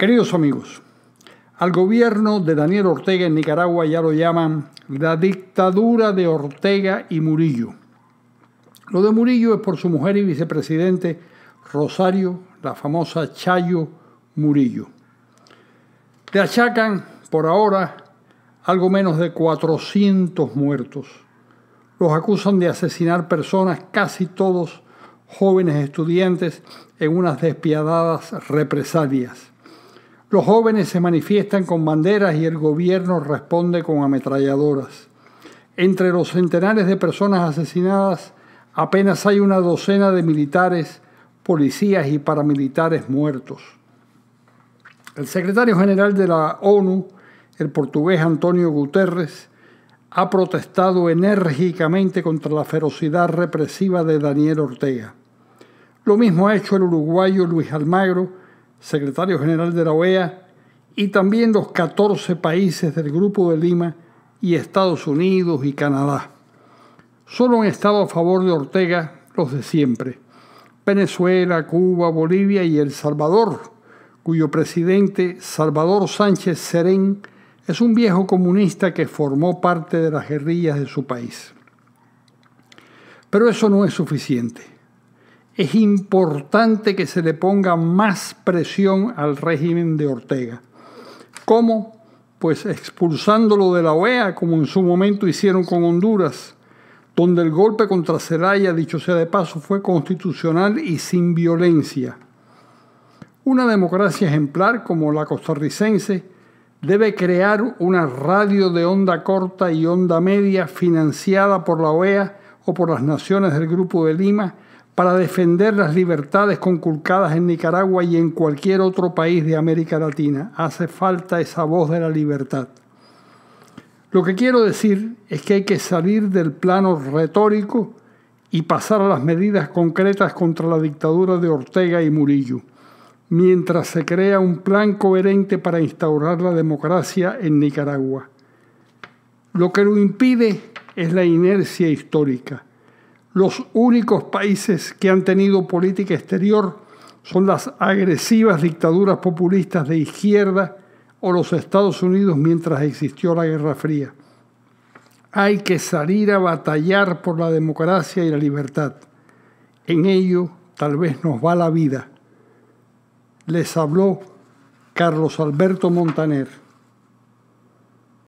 Queridos amigos, al gobierno de Daniel Ortega en Nicaragua ya lo llaman la dictadura de Ortega y Murillo. Lo de Murillo es por su mujer y vicepresidente Rosario, la famosa Chayo Murillo. Le achacan por ahora algo menos de 400 muertos. Los acusan de asesinar personas, casi todos jóvenes estudiantes, en unas despiadadas represalias. Los jóvenes se manifiestan con banderas y el gobierno responde con ametralladoras. Entre los centenares de personas asesinadas, apenas hay una docena de militares, policías y paramilitares muertos. El secretario general de la ONU, el portugués Antonio Guterres, ha protestado enérgicamente contra la ferocidad represiva de Daniel Ortega. Lo mismo ha hecho el uruguayo Luis Almagro, secretario general de la OEA, y también los 14 países del Grupo de Lima y Estados Unidos y Canadá. Solo han estado a favor de Ortega los de siempre, Venezuela, Cuba, Bolivia y El Salvador, cuyo presidente Salvador Sánchez Serén es un viejo comunista que formó parte de las guerrillas de su país. Pero eso no es suficiente es importante que se le ponga más presión al régimen de Ortega. ¿Cómo? Pues expulsándolo de la OEA, como en su momento hicieron con Honduras, donde el golpe contra Zelaya, dicho sea de paso, fue constitucional y sin violencia. Una democracia ejemplar como la costarricense debe crear una radio de onda corta y onda media financiada por la OEA o por las naciones del Grupo de Lima, para defender las libertades conculcadas en Nicaragua y en cualquier otro país de América Latina. Hace falta esa voz de la libertad. Lo que quiero decir es que hay que salir del plano retórico y pasar a las medidas concretas contra la dictadura de Ortega y Murillo, mientras se crea un plan coherente para instaurar la democracia en Nicaragua. Lo que lo impide es la inercia histórica los únicos países que han tenido política exterior son las agresivas dictaduras populistas de izquierda o los Estados Unidos mientras existió la Guerra Fría. Hay que salir a batallar por la democracia y la libertad. En ello tal vez nos va la vida. Les habló Carlos Alberto Montaner.